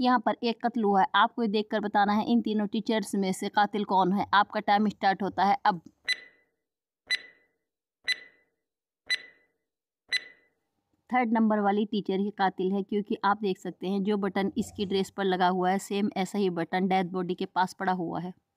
यहाँ पर एक कत्ल हुआ है आपको देख कर बताना है इन तीनों टीचर्स में से कातिल कौन है आपका टाइम स्टार्ट होता है अब थर्ड नंबर वाली टीचर ही कातिल है क्योंकि आप देख सकते हैं जो बटन इसकी ड्रेस पर लगा हुआ है सेम ऐसा ही बटन डेथ बॉडी के पास पड़ा हुआ है